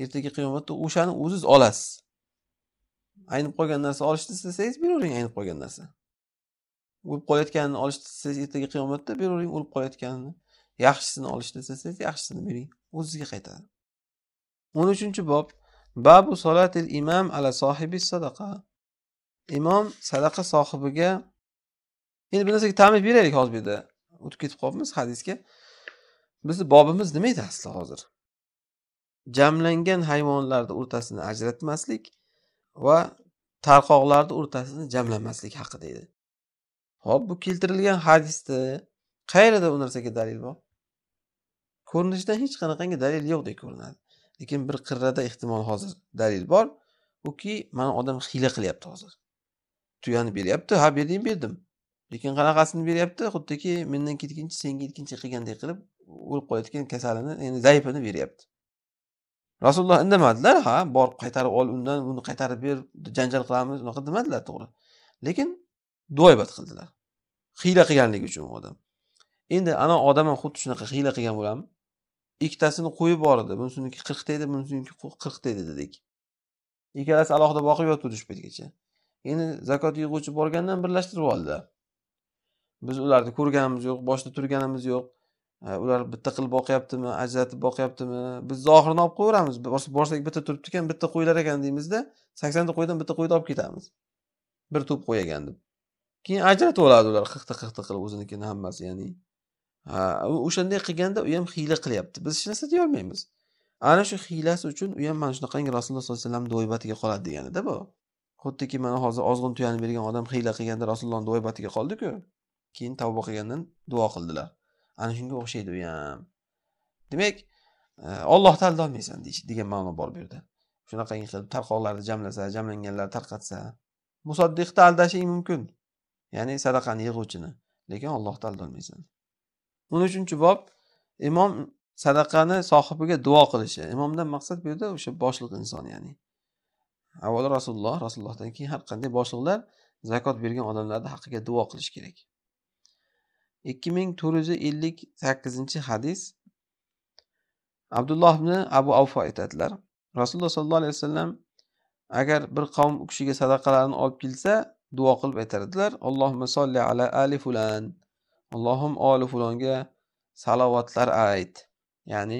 ertaga qiyomatda o'shani o'ziz olasiz aynib qolgan narsa olishni istasangiz beravering aynib qolgan narsa o'lib qolayotganini olishni istasangiz ertaga qiyomatda beravering o'lib qolayotganini yaxshisini olishni istasangiz yaxshisini bering o'zizga qaytadi o'n uchinchi bob babu solatil imam ala sohibi sadaqa imom sadaqa sohibiga endi bir narsaga ta'min beraylik hozir bu yerda o'tib ketib qolibmiz hadisga bizni bobimiz nima edi aslida hozir jamlangan hayvonlarni o'rtasini ajratmaslik va tarqoqlarni o'rtasini jamlamaslik haqida deydi ho'p bu keltirilgan hadisda qayerda bu narsaga dalil bor ko'rinishidan hech qanaqangi dalil yo'qdek ko'rinadi lekin bir qirrada ehtimol hozir dalil bor uki mana odam hiyla qilyapti hozir tuyani beryapti ha berdim berdim lekin qanaqasini beryapti xuddiki mendan ketguncha senga yetguncha qilgandek qilib o'lib qolayotgan kasalini ya'ni zaifini beryapti rasululloh indamadilar ha borib qaytarib ol undan uni qaytarib ber janjal qilamiz unaqa demadilar to'g'ri lekin duoibat qildilar hiyla qilganligi uchun u odam endi ana odam ham xuddi shunaqa hiyla qilgan bo'ladimi ikkitasini qo'yib yubordi bunisiniki qirqta edi bunisiniki qirqta edi dedik ikkalasi alohida boqib yotuvdi shu paytgacha endi zakot yig'uvchi borgandan birlashtirib oldilar biz ularni ko'rganimiz yo'q boshida turganimiz yo'q ular bitta qilib boqyaptimi ajratib boqyaptimi biz zohirini olib qo'yaveramiz borsak bitta turibdi ekan bitta qo'ylar ekan deymizda saksonta qo'ydan bitta qo'yni olib ketamiz bir to'p qo'y ekan deb keyin ajratib oladi ular qirqta qirqta qilib o'zinikini hammasi ya'ni o'shanday qilganda u ham hiyla qilyapti biz hech narsa deyolmaymiz ana shu hiylasi uchun u ham mana shunaqangi rasululloh sollallohu alayhi vasallamni do'ibatiga qoladi deganida bu xuddiki mana hozir ozg'in tuyani bergan odam hiyla qilganda rasulullohni do'ibatiga qoldiku keyin tavba qilgandan duo qildilar ana shunga o'xshaydi u ham demak olloh e, aldolmaysan degan ma'no bor bu yerda shunaqangi qilib tarqoqlarni jamlasa jamlanganlar tarqatsa musoddiqni aldashing mumkin ya'ni sadaqani yig'uvchini lekin ollohni aldolmaysan o'n uchinchi bob imom sadaqani sohibiga duo qilishi imomdan maqsad bu yerda o'sha boshliq inson ya'ni avvalo rasululloh rasulullohdan keyin har qanday boshliqlar zakot bergan odamlarni haqqiga duo qilish kerak ikki ming to'rt yuz ellik sakkizinchi hadis abdulloh ibn abu avfo aytadilar rasululloh sollallohu alayhi vasallam agar bir qavm u kishiga sadaqalarini olib kelsa duo qilib aytardilar edilar solli ala ali fulan allohim oli fulonga salovatlar ayt ya'ni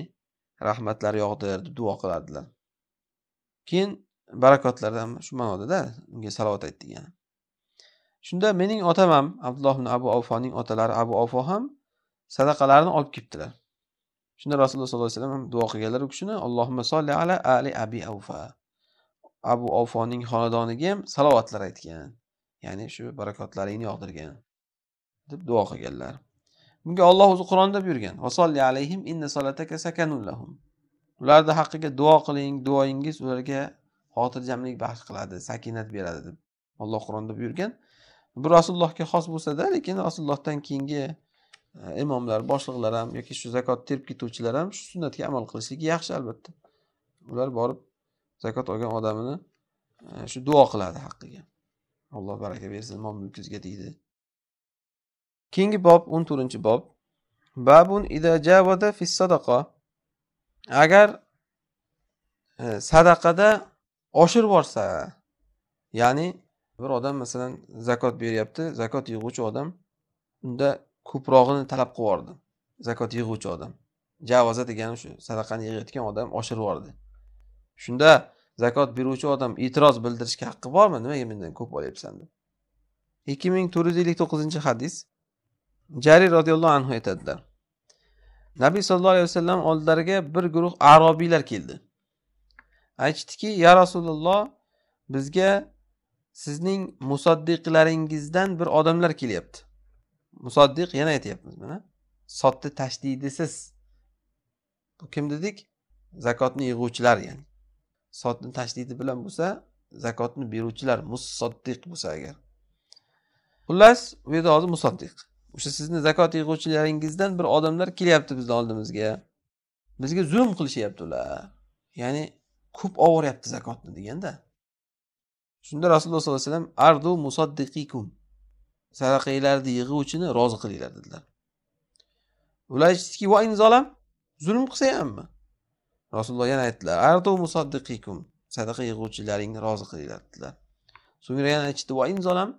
rahmatlar yog'dir deb duo qilardilar keyin barakotlardan shu ma'nodada unga salovat ayt degani shunda mening otam ham abdulloh ibn abu avfoning otalari abu avfo ham sadaqalarni olib kelibdilar shunda rasululloh sollallohu alayhi vasallam ham duo qilganlar u kishini allohimma solli ala ali abi avfa abu avfoning xonadoniga ham salovatlar aytgan ya'ni shu barakotlaringni yog'dirgan deb duo qilganlar bunga olloh o'zi qur'onda buyurgan vasolli alayhim inna ularni haqqiga duo qiling duoyingiz ularga xotirjamlik baxsh qiladi sakinat beradi deb alloh qur'onda buyurgan bu rasulullohga xos bo'lsada lekin rasulullohdan keyingi e, imomlar boshliqlar ham yoki shu zakot terib ketuvchilar ham shu sunnatga amal qilishligi yaxshi albatta ular borib zakot olgan odamini e, shu duo qiladi haqqiga alloh baraka bersin mol mulkizga deydi keyingi bob o'n to'rtinchi bob babun ida javada fi sadaqa agar e, sadaqada oshirib yuborsa ya'ni bir odam masalan zakot beryapti zakot yig'uvchi odam unda ko'prog'ini talab qilib yubordi zakot yig'uvchi odam javoza degani shu sadaqani yig'ayotgan odam oshirib yubordi shunda zakot beruvchi odam e'tiroz bildirishga haqqi bormi nimaga mendan ko'p olyapsan deb ikki ming to'rt yuz ellik to'qqizinchi hadis jari roziyallohu anhu aytadilar nabiy sallallohu alayhi vasallam oldilariga bir guruh arobiylar keldi aytishdiki ya rasululloh bizga sizning musaddiqlaringizdan bir odamlar kelyapti musaddiq yana aytyapmiz mana sotdi tashdidisiz bu kim dedik zakotni yig'uvchilar ya'ni sotni tashdidi bilan bo'lsa zakotni beruvchilar musoddiq bo'lsa agar xullas u yerda hozir musoddiq o'sha sizni zakot yig'uvchilaringizdan bir odamlar kelyapti bizni oldimizga bizga zulm qilishyapti ular ya'ni ko'p ovoryapti zakotni deganda shunda rasululloh sollallohu alayhi vasallam ardu musaddiqikum sadaqanglarni yig'uvchini rozi qilinglar dedilar ular aytishdiki va inzolam zulm qilsa hammi rasululloh yana aytdilar ardu musaddiqikum sadaqa yig'uvchilaringni rozi qilinglar dedilar so'ngra yana aytishdi va inzolam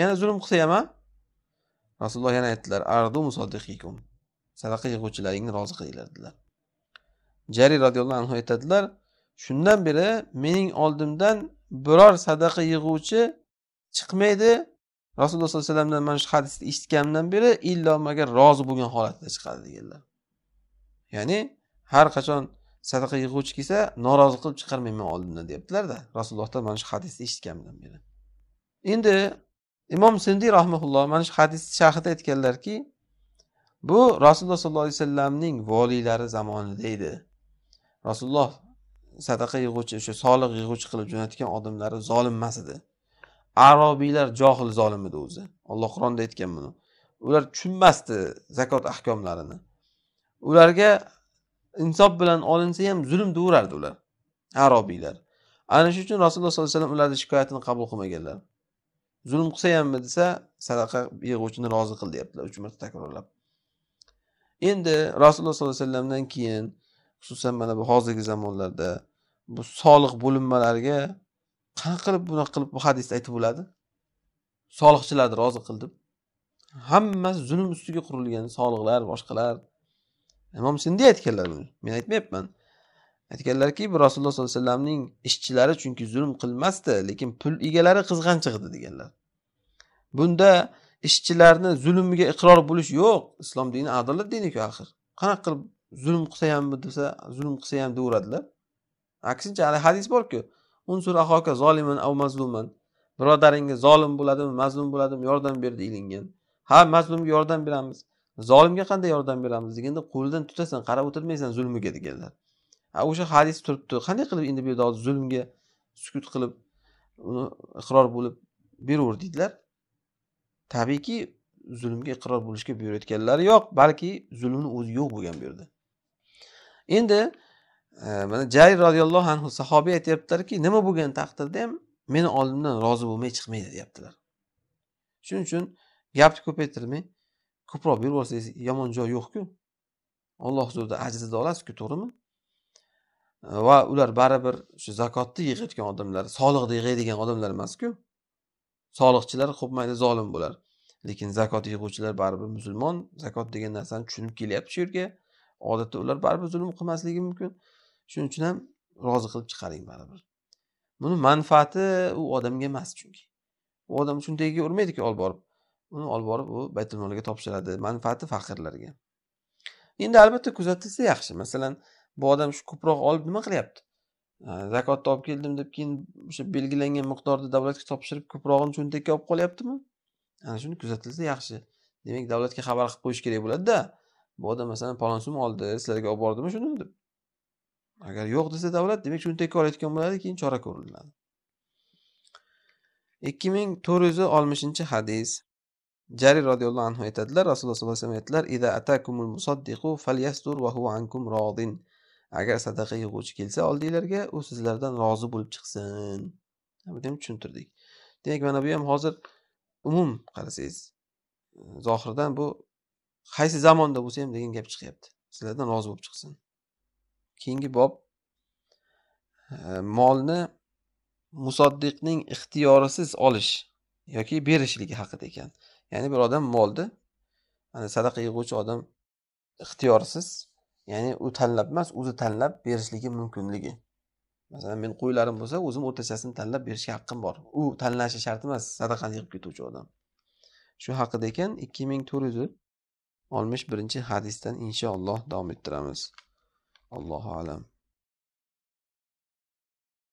yana zulm qilsa ham rasululloh yana aytdilar ardu musaddiqikum sadaqa yig'uvchilaringni rozi qilinglar dedilar jari roziyallohu anhu aytadilar shundan beri mening oldimdan biror sadaqa yig'uvchi chiqmaydi rasululloh sollallohu alayhi vasallamdan mana shu hadisni eshitganimdan beri illo magar rozi bo'lgan holatda chiqadi deganlar ya'ni har qachon sadaqa yig'uvchi kelsa norozi qilib chiqarmayman oldimdan deyaptilarda rasulullohdan mana shu hadisni eshitganimdan beri endi imom sindiy rahmaulloh mana shu hadisni sharhida aytganlarki bu rasululloh sollallohu alayhi vasallamning voliylari zamonida edi rasululloh sadaqa yig'uvchi o'sha soliq yig'uvchi qilib jo'natgan odamlari zolim emas edi arobiylar johil zolim edi o'zi alloh qur'onda aytgan buni ular tushunmasdi zakot ahkomlarini ularga insof bilan olinsa ham zulm deyaverardi ular arobiylar ana shuning uchun rasululloh sollallohu alayhi vasallam ularni shikoyatini qabul qilmaganlar zulm qilsa hammi desa sadaqa yig'uvchini rozi qil deyaptilar uch marta takrorlab endi rasululloh sollallohu alayhi vasallamdan keyin xususan mana bu hozirgi zamonlarda bu soliq bo'linmalariga qanaqa qilib bunaqa qilib bu hadisni aytib bo'ladi soliqchilarni rozi qil deb hammasi zulm ustiga qurilgan soliqlar boshqalar imom sindiy aytganlar buni men aytmayapman aytganlarki bu rasululloh sollallohu alayhi vasallamning ishchilari chunki zulm qilmasdi lekin pul egalari qizg'anchiqdi deganlar bunda ishchilarni zulmiga iqror bo'lish yo'q islom dini adolat diniku axir qanaqa qilib zulm qilsa hammi desa zulm qilsa ham deyaveradilar aksincha haligi hadis borku unsur ahoka zoliman av mazluman birodaringiz zolim bo'ladimi mazlum bo'ladimi yordam ber deyilgan ha mazlumga yordam beramiz zolimga qanday yordam beramiz deganda qo'lidan tutasan qarab o'tirmaysan zulmiga deganlar o'sha hadis turibdi qanday qilib endi bu yerda hozir zulmga sukut qilib uni iqror bo'lib beraver deydilar tabiiyki zulmga iqror bo'lishga buyurayotganlari yo'q balki zulmni o'zi yo'q bo'lgan bu yerda endi e, mana jayr roziyallohu anhu sahobiy aytyaptilarki nima bo'lgan taqdirda ham meni oldimdan rozi bo'lmay chiqmaydi deyaptilar shuning uchun gapni ko'paytirmay ko'proq berib yomon joy yo'qku olloh huzurida ajrida olasizku to'g'rimi e, va ular baribir shu zakotni yig'ayotgan odamlar soliqni yig'aydigan odamlar emasku soliqchilar mayli zolim bo'lar lekin zakot yig'uvchilar baribir musulmon zakot degan narsani tushunib kelyapti shu yerga odatda ular baribir zulm qilmasligi mumkin shuning uchun ham rozi qilib chiqaring baribir buni manfaati u odamga emas chunki u odam shundagiga urmaydiki olib borib uni olib borib u baytul molga topshiradi manfaati faqirlarga endi albatta kuzatilsa yaxshi masalan bu odam shu ko'proq olib nima qilyapti zakotni olib keldim deb keyin o'sha belgilangan miqdorda davlatga topshirib ko'prog'ini cho'ntakka olib qolyaptimi ana shuni kuzatilsa yaxshi demak davlatga xabar qilib qo'yish kerak bo'ladida bu odam masalan palon summa oldi sizlarga olib bordimi shuni deb agar yo'q desa davlat demak shuni tekka olayotgan bo'ladi keyin chora ko'riladi ikki ming to'rt yuz oltmishinchi hadis jari roziyallohu anhu aytadilar rasululloh sollallohu alayhi vasallam aytdilar ida atakumul musaddiqu huwa ankum agar sadaqa yig'uvchi kelsa oldinglarga u sizlardan rozi bo'lib chiqsin buni ham tushuntirdik demak mana bu ham hozir umum qarasangiz zohirdan bu qaysi zamonda bo'lsa ham degan gap chiqyapti sizlardan rozi bo'lib chiqsin keyingi bob e, molni musoddiqning ixtiyorisiz olish yoki berishligi haqida ekan ya'ni bir odam molni yani sadaqa yig'uvchi odam ixtiyorsiz ya'ni u tanlab emas o'zi tanlab berishligi mumkinligi masalan men qo'ylarim bo'lsa o'zim o'rtachasini tanlab berishga haqqim bor u tanlashi shart emas sadaqani yig'ib ketuvchi odam shu haqida ekan ikki ming to'rt yuz oltmish birinchi hadisdan inshaalloh davom ettiramiz allohu alam